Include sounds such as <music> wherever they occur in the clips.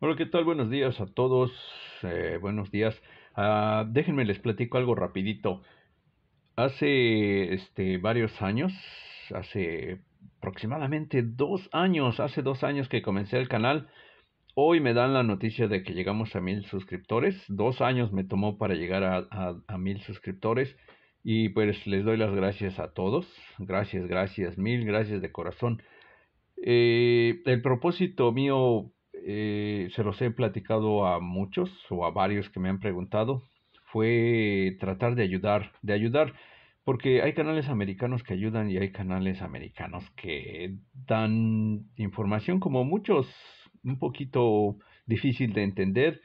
Hola, ¿qué tal? Buenos días a todos. Eh, buenos días. Ah, déjenme les platico algo rapidito. Hace este, varios años, hace aproximadamente dos años, hace dos años que comencé el canal. Hoy me dan la noticia de que llegamos a mil suscriptores. Dos años me tomó para llegar a, mil suscriptores. Y pues les doy las gracias a todos. Gracias, gracias, mil gracias de corazón. Eh, el propósito mío eh, se los he platicado a muchos o a varios que me han preguntado, fue tratar de ayudar, de ayudar, porque hay canales americanos que ayudan y hay canales americanos que dan información como muchos, un poquito difícil de entender,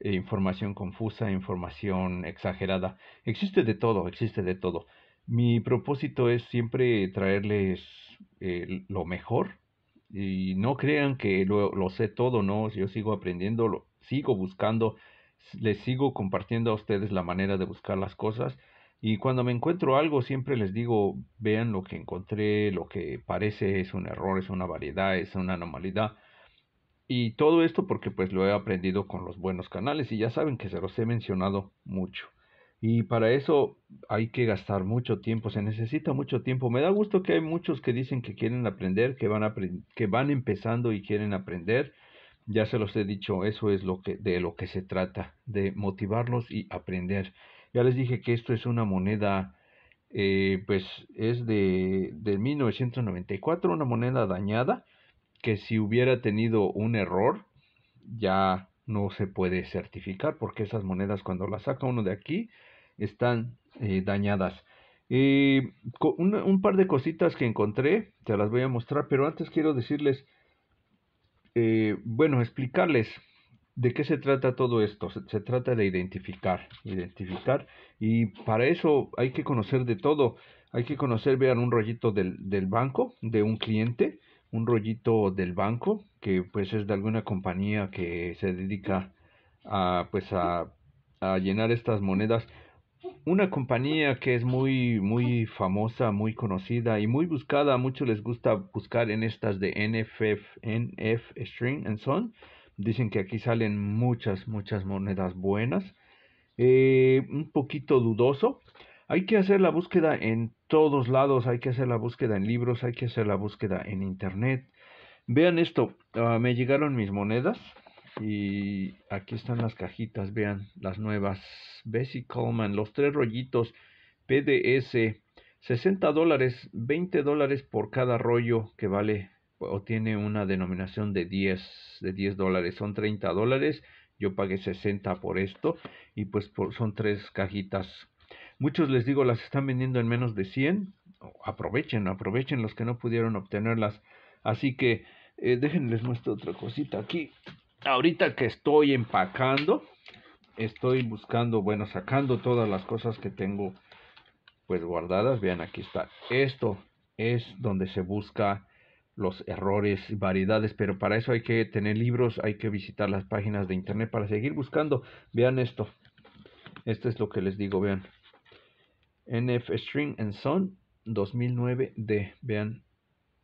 eh, información confusa, información exagerada. Existe de todo, existe de todo. Mi propósito es siempre traerles eh, lo mejor y no crean que lo, sé todo, no, yo sigo aprendiendo, lo, sigo buscando, les sigo compartiendo a ustedes la manera de buscar las cosas y cuando me encuentro algo siempre les digo, vean lo que encontré, lo que parece es un error, es una variedad, es una anomalía. Y todo esto porque pues lo he aprendido con los buenos canales y ya saben que se los he mencionado mucho. Y para eso hay que gastar mucho tiempo, se necesita mucho tiempo. Me da gusto que hay muchos que dicen que quieren aprender, que van, que van empezando y quieren aprender. Ya se los he dicho, eso es lo que, de lo que se trata, de motivarlos y aprender. Ya les dije que esto es una moneda, eh, pues es de, de 1994, una moneda dañada, que si hubiera tenido un error, ya no se puede certificar, porque esas monedas cuando las saca uno de aquí, están eh, dañadas. y eh, un, par de cositas que encontré, te las voy a mostrar, pero antes quiero decirles, eh, bueno, explicarles de qué se trata todo esto. Se, trata de identificar, identificar, y para eso hay que conocer de todo. Hay que conocer, vean, un rollito del, banco, de un cliente, un rollito del banco, que pues es de alguna compañía que se dedica pues a, a llenar estas monedas una compañía que es muy, muy famosa, muy conocida y muy buscada, Mucho les gusta buscar en estas de NFF, NF String and Son. Dicen que aquí salen muchas, muchas monedas buenas. Eh, un poquito dudoso. Hay que hacer la búsqueda en todos lados, hay que hacer la búsqueda en libros, hay que hacer la búsqueda en internet. Vean esto, ah, me llegaron mis monedas y aquí están las cajitas, vean, las nuevas. Bessie Coleman, los tres rollitos PDS, 60 dólares, 20 dólares por cada rollo que vale o tiene una denominación de 10, de 10 dólares, son 30 dólares. Yo pagué 60 por esto y pues son tres cajitas. Muchos les digo las están vendiendo en menos de 100. Aprovechen, aprovechen los que no pudieron obtenerlas. Así que eh, déjenles muestro otra cosita aquí ahorita que estoy empacando, estoy buscando, bueno, sacando todas las cosas que tengo pues guardadas. Vean, aquí está. Esto es donde se busca los errores y variedades, pero para eso hay que tener libros, hay que visitar las páginas de internet para seguir buscando. Vean esto. Esto es lo que les digo, vean. NF String and Son 2009D. Vean,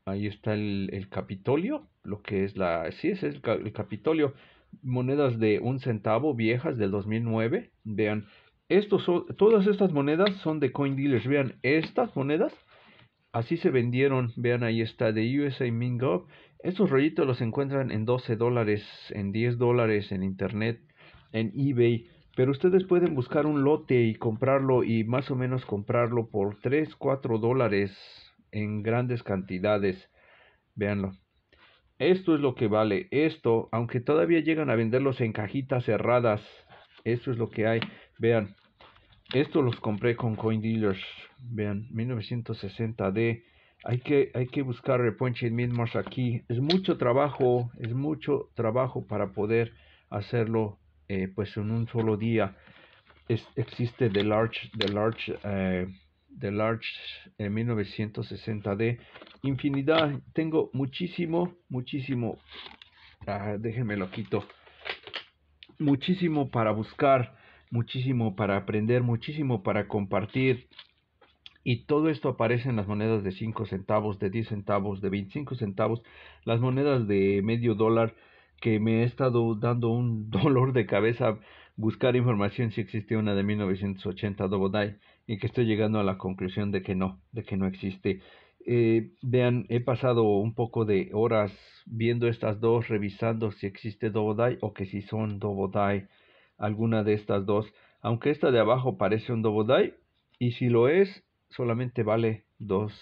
ahí está el, el Capitolio lo que es la, sí, es el, Capitolio, monedas de un centavo viejas del 2009, vean, estos todas estas monedas son de coin dealers, vean, estas monedas, así se vendieron, vean, ahí está, de USA Mint estos rollitos los encuentran en 12 dólares, en 10 dólares, en internet, en eBay, pero ustedes pueden buscar un lote y comprarlo y más o menos comprarlo por 3, 4 dólares en grandes cantidades. Veanlo. Esto es lo que vale. Esto, aunque todavía llegan a venderlos en cajitas cerradas. Esto es lo que hay. Vean. Esto los compré con Coin Dealers. Vean, 1960D. Hay que, hay que buscar reponche mismo aquí. Es mucho trabajo. Es mucho trabajo para poder hacerlo eh, pues en un solo día. existe The Large, The Large, eh, The Large 1960D eh, infinidad, tengo muchísimo, muchísimo, ah, déjenme lo quito, muchísimo para buscar, muchísimo para aprender, muchísimo para compartir. Y todo esto aparece en las monedas de 5 centavos, de 10 centavos, de 25 centavos, las monedas de medio dólar que me he estado dando un <laughs> dolor de cabeza buscar información si existe una de 1980 Dobodai y que estoy llegando a la conclusión de que no, de que no existe. Eh, vean, he pasado un poco de horas viendo estas dos, revisando si existe Dobodai o que si son Dobodai, alguna de estas dos. Aunque esta de abajo parece un Dobodai, y si lo es, solamente vale 2,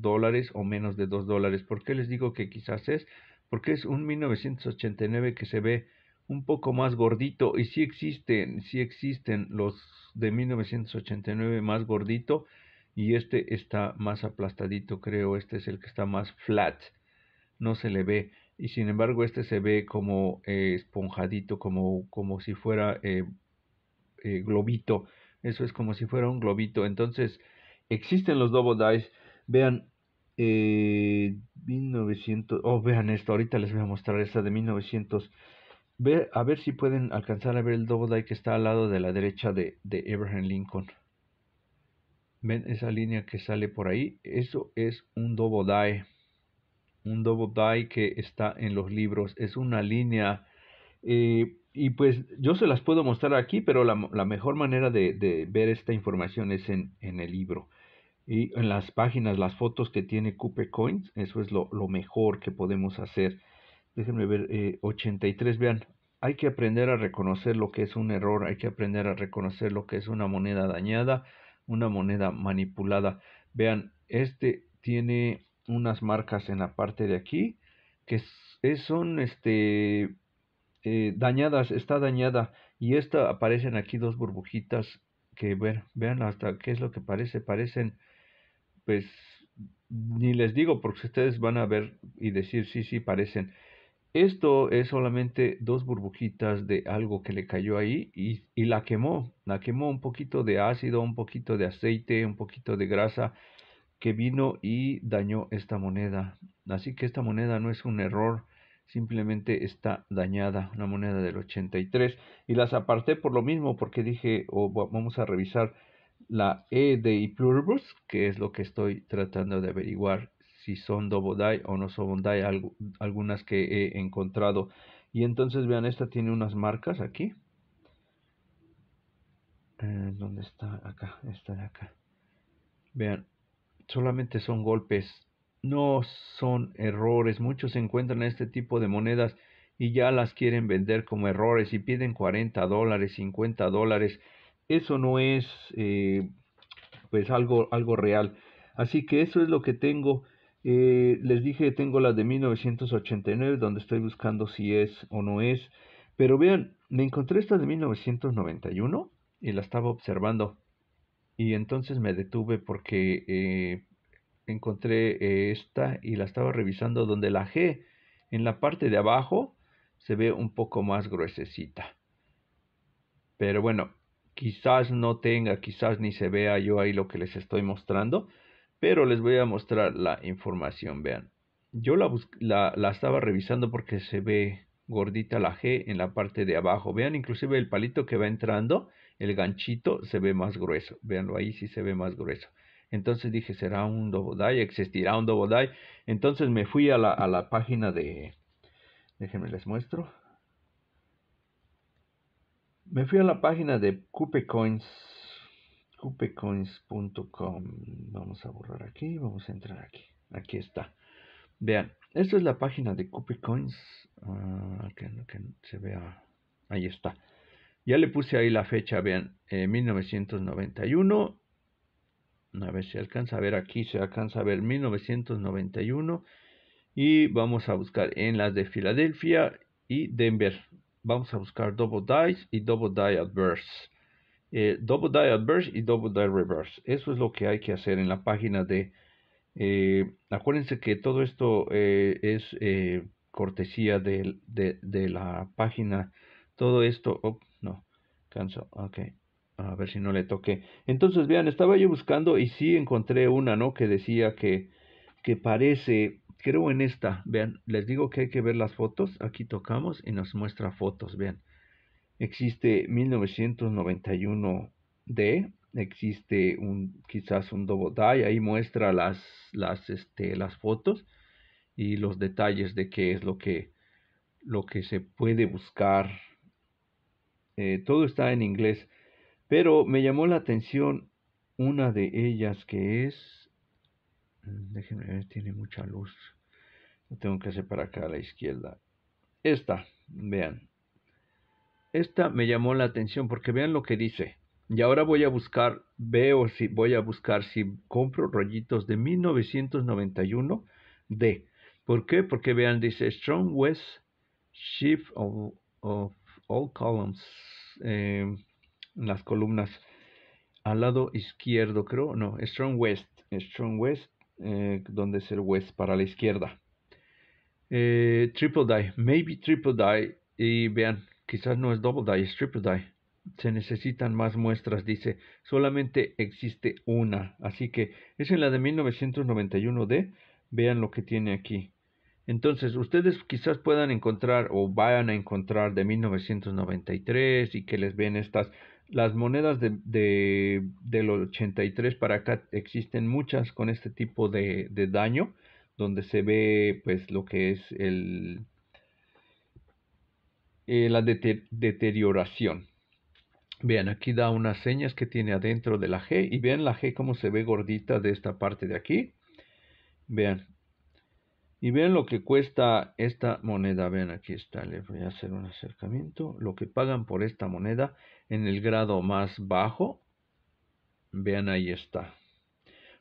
dólares o menos de 2 dólares. ¿Por qué les digo que quizás es? Porque es un 1989 que se ve un poco más gordito y si existen, si existen los de 1989 más gordito y este está más aplastadito, creo, este es el que está más flat, no se le ve, y sin embargo este se ve como eh, esponjadito, como, como si fuera eh, eh, globito, eso es como si fuera un globito, entonces existen los double dice, vean, 1900, oh vean esto, ahorita les voy a mostrar esta de 1900, Ve, a ver si pueden alcanzar a ver el double die que está al lado de la derecha de, de Abraham Lincoln. ¿Ven esa línea que sale por ahí? Eso es un double Un double die que está en los libros. Es una línea. Eh, y pues yo se las puedo mostrar aquí, pero la, mejor manera de, ver esta información es en, el libro. Y en las páginas, las fotos que tiene Coupe Coins, eso es lo, mejor que podemos hacer. Déjenme ver, 83, eh, vean, hay que aprender a reconocer lo que es un error, hay que aprender a reconocer lo que es una moneda dañada, una moneda manipulada. Vean, este tiene unas marcas en la parte de aquí que eh, son este, eh, dañadas, está dañada. Y esta aparecen aquí dos burbujitas que ver, vean hasta qué es lo que parece. Parecen, pues, ni les digo porque ustedes van a ver y decir, sí, sí, parecen. Esto es solamente dos burbujitas de algo que le cayó ahí y, la quemó. La quemó un poquito de ácido, un poquito de aceite, un poquito de grasa que vino y dañó esta moneda. Así que esta moneda no es un error, simplemente está dañada, una moneda del 83. Y las aparté por lo mismo porque dije, oh, vamos a revisar la E de pluribus, que es lo que estoy tratando de averiguar si son Dobodai o no son Dobodai, algunas que he encontrado. Y entonces vean, esta tiene unas marcas aquí. Eh, ¿Dónde está? Acá, esta de acá. Vean, solamente son golpes, no son errores. Muchos encuentran este tipo de monedas y ya las quieren vender como errores y piden 40 dólares, 50 dólares. Eso no es eh, pues algo, algo real. Así que eso es lo que tengo. Eh, les dije, tengo la de 1989, donde estoy buscando si es o no es. Pero vean, me encontré esta de 1991 y la estaba observando. Y entonces me detuve porque eh, encontré eh, esta y la estaba revisando donde la G en la parte de abajo se ve un poco más gruesecita. Pero bueno, quizás no tenga, quizás ni se vea yo ahí lo que les estoy mostrando. Pero les voy a mostrar la información, vean. Yo la, estaba revisando porque se ve gordita la G en la parte de abajo. Vean inclusive el palito que va entrando, el ganchito se ve más grueso. Veanlo ahí, sí se ve más grueso. Entonces dije, ¿será un Die? ¿Existirá un Die? Entonces me fui a la, página de... Déjenme les muestro. Me fui a la página de Coins cupecoins.com. Vamos a borrar aquí, vamos a entrar aquí. Aquí está. Vean, esta es la página de Cupecoins. Ah, que, se vea. Ahí está. Ya le puse ahí la fecha, vean, 1991. Eh, a ver si alcanza a ver aquí, se alcanza a ver 1991. Y vamos a buscar en las de Filadelfia y Denver. Vamos a buscar Double Dice y Double Die Adverse. Eh, Double Die Adverse y Double Die Reverse. Eso es lo que hay que hacer en la página de... Eh, acuérdense que todo esto eh, es cortesía de, la página. Todo esto... Oh, no, Canso. Ok. A ver si no le toqué. Entonces, vean, estaba yo buscando y sí encontré una, ¿no? Que decía que, que parece creo en esta, vean, les digo que hay que ver las fotos, aquí tocamos y nos muestra fotos, vean, Existe 1991D, existe un, quizás un double ahí muestra las, las, este, las fotos y los detalles de qué es lo que, lo que se puede buscar. Eh, todo está en inglés, pero me llamó la atención una de ellas que es, mm, déjenme ver, tiene mucha luz, lo tengo que hacer para acá a la izquierda. Esta, vean, esta me llamó la atención porque vean lo que dice. Y ahora voy a buscar, veo si voy a buscar si compro rollitos de 1991 d ¿Por qué? Porque vean, dice Strong West Shift of, All Columns. Em, las columnas al lado izquierdo, creo. No, Strong West. Strong West, eh, donde es el West para la izquierda. Eh, triple Die, maybe Triple Die. Y vean, quizás no es double die, es triple die. Se necesitan más muestras, dice. Solamente existe una. Así que es en la de 1991D. Vean lo que tiene aquí. Entonces, ustedes quizás puedan encontrar o vayan a encontrar de 1993 y que les ven estas. Las monedas de, de, del 83 para acá existen muchas con este tipo de, de daño, donde se ve pues lo que es el, eh, la deterioración. Vean, aquí da unas señas que tiene adentro de la G y vean la G como se ve gordita de esta parte de aquí. Vean. Y vean lo que cuesta esta moneda. Vean, aquí está. Le voy a hacer un acercamiento. Lo que pagan por esta moneda en el grado más bajo. Vean, ahí está.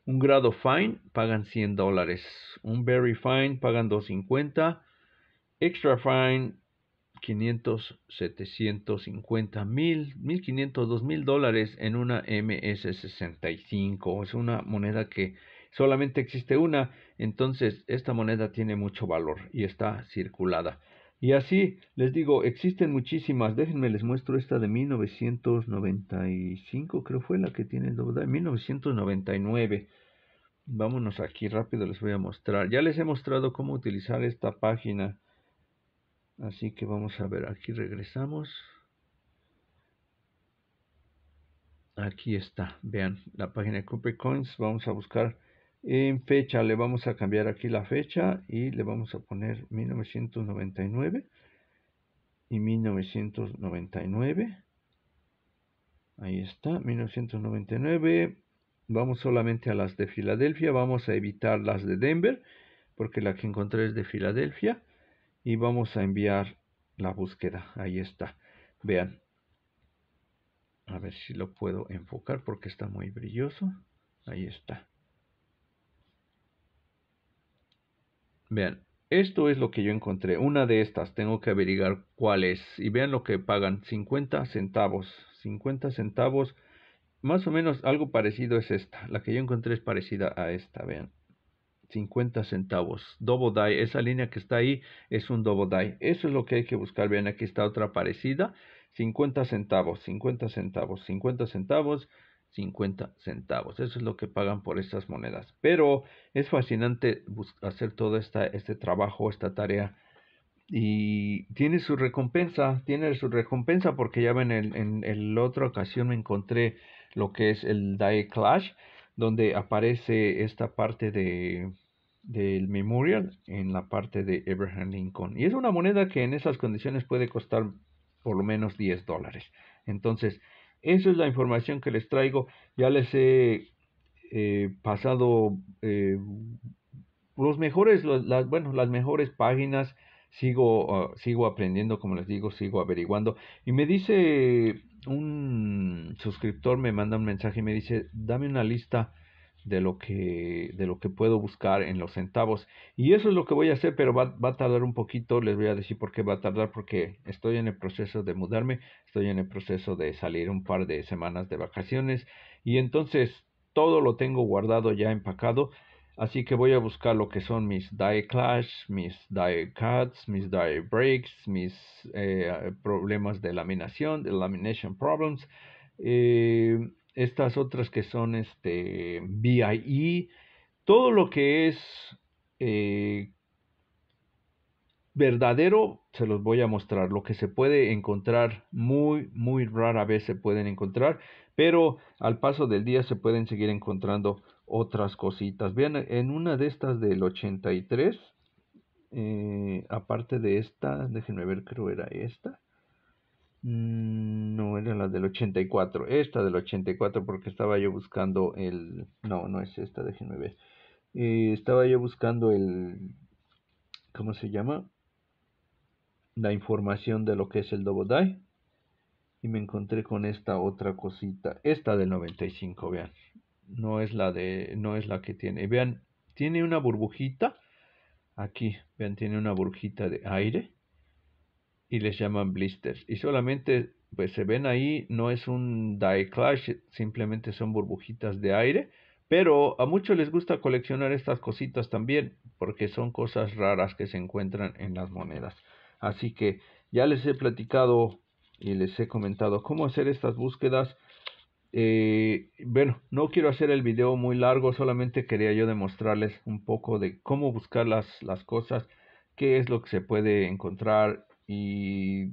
Un grado fine pagan 100 dólares. Un very fine pagan 250. Extra fine 500, 750 mil, 1500, 2000 dólares en una MS65. Es una moneda que solamente existe una, entonces esta moneda tiene mucho valor y está circulada. Y así les digo, existen muchísimas. Déjenme les muestro esta de 1995, creo fue la que tiene de 1999. Vámonos aquí rápido, les voy a mostrar. Ya les he mostrado cómo utilizar esta página Así que vamos a ver, aquí regresamos. Aquí está, vean, la página de Copy Coins. Vamos a buscar en fecha, le vamos a cambiar aquí la fecha y le vamos a poner 1999 y 1999. Ahí está, 1999. Vamos solamente a las de Filadelfia, vamos a evitar las de Denver, porque la que encontré es de Filadelfia y vamos a enviar la búsqueda. Ahí está. Vean. A ver si lo puedo enfocar porque está muy brilloso. Ahí está. Vean, esto es lo que yo encontré. Una de estas, tengo que averiguar cuál es. Y vean lo que pagan, 50 centavos. 50 centavos. Más o menos algo parecido es esta. La que yo encontré es parecida a esta, vean. 50 centavos. Double die, esa línea que está ahí es un double die. Eso es lo que hay que buscar. Vean, aquí está otra parecida. 50 centavos, 50 centavos, 50 centavos, 50 centavos. Eso es lo que pagan por estas monedas. Pero es fascinante hacer todo este trabajo, esta tarea. Y tiene su recompensa, tiene su recompensa porque ya ven, en, la otra ocasión me encontré lo que es el Die Clash donde aparece esta parte de del Memorial en la parte de Abraham Lincoln. Y es una moneda que en esas condiciones puede costar por lo menos 10 dólares. Entonces, esa es la información que les traigo. Ya les he eh, pasado eh, los mejores, las, bueno, las mejores páginas. Sigo, ah, sigo aprendiendo, como les digo, sigo averiguando. Y me dice un suscriptor, me manda un mensaje y me dice, dame una lista de lo que de lo que puedo buscar en los centavos y eso es lo que voy a hacer pero va, a tardar un poquito les voy a decir por qué va a tardar porque estoy en el proceso de mudarme estoy en el proceso de salir un par de semanas de vacaciones y entonces todo lo tengo guardado ya empacado así que voy a buscar lo que son mis die clash mis die cuts mis die breaks mis eh, problemas de laminación de lamination problems eh, estas otras que son este, BIE, todo lo que es eh, verdadero, se los voy a mostrar. Lo que se puede encontrar muy, muy rara vez se pueden encontrar, pero al paso del día se pueden seguir encontrando otras cositas. Vean, en una de estas del 83, eh, aparte de esta, déjenme ver, creo era esta. Mm, no, era la del 84. Esta del 84 porque estaba yo buscando el... No, no es esta, de ver. Eh, estaba yo buscando el... ¿Cómo se llama? La información de lo que es el Dobodai. Y me encontré con esta otra cosita. Esta del 95, vean. No es la de... No es la que tiene. Vean, tiene una burbujita. Aquí, vean, tiene una burbujita de aire y les llaman blisters. Y solamente pues se ven ahí, no es un die clash, simplemente son burbujitas de aire. Pero a muchos les gusta coleccionar estas cositas también, porque son cosas raras que se encuentran en las monedas. Así que ya les he platicado y les he comentado cómo hacer estas búsquedas. Eh, bueno, no quiero hacer el video muy largo, solamente quería yo demostrarles un poco de cómo buscar las, las cosas, qué es lo que se puede encontrar, y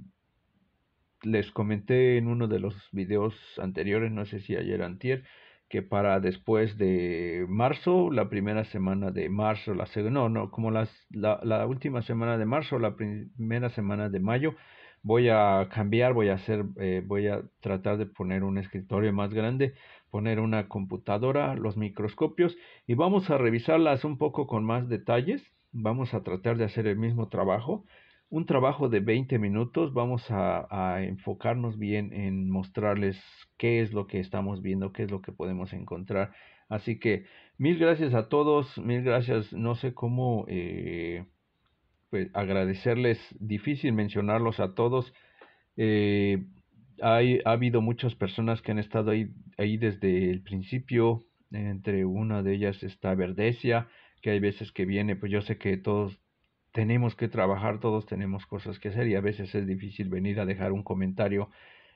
les comenté en uno de los videos anteriores, no sé si ayer antier, que para después de marzo, la primera semana de marzo, la segunda, no, no, como las, la, última semana de marzo, la primera semana de mayo, voy a cambiar, voy a hacer, eh, voy a tratar de poner un escritorio más grande, poner una computadora, los microscopios y vamos a revisarlas un poco con más detalles. Vamos a tratar de hacer el mismo trabajo un trabajo de 20 minutos. Vamos a, enfocarnos bien en mostrarles qué es lo que estamos viendo, qué es lo que podemos encontrar. Así que mil gracias a todos, mil gracias. No sé cómo eh, pues, agradecerles, difícil mencionarlos a todos. Eh, hay, ha habido muchas personas que han estado ahí, ahí desde el principio. Entre una de ellas está Verdecia, que hay veces que viene, pues yo sé que todos tenemos que trabajar, todos tenemos cosas que hacer y a veces es difícil venir a dejar un comentario.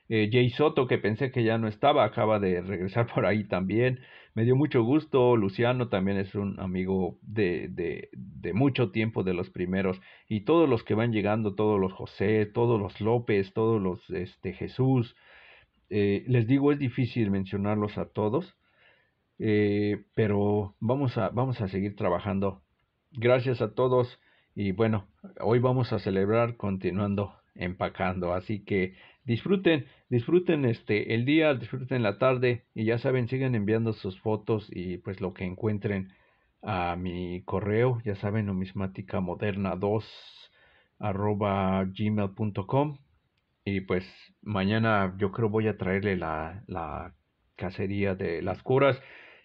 Eh, Jay Soto, que pensé que ya no estaba, acaba de regresar <laughs> por ahí también. Me dio mucho gusto. Luciano también es un amigo de, de, mucho tiempo, de los primeros. Y todos los que van llegando, todos los José, todos los López, todos los este, Jesús. Eh, les digo, es difícil mencionarlos a todos. Eh, pero vamos a, vamos a seguir trabajando. Gracias a todos. Y bueno, hoy vamos a celebrar continuando empacando. Así que disfruten, disfruten este el día, disfruten la tarde y ya saben, sigan enviando sus fotos y pues lo que encuentren a mi correo, ya saben, numismática moderna 2 arroba gmail.com y pues mañana yo creo voy a traerle la, la cacería de las curas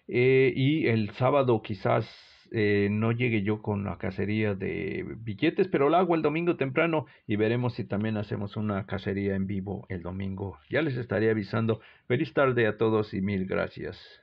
eh, y el sábado quizás eh, no llegue yo con la cacería de billetes, pero la hago el domingo temprano y veremos si también hacemos una cacería en vivo el domingo. Ya les estaré avisando. Feliz tarde a todos y mil gracias.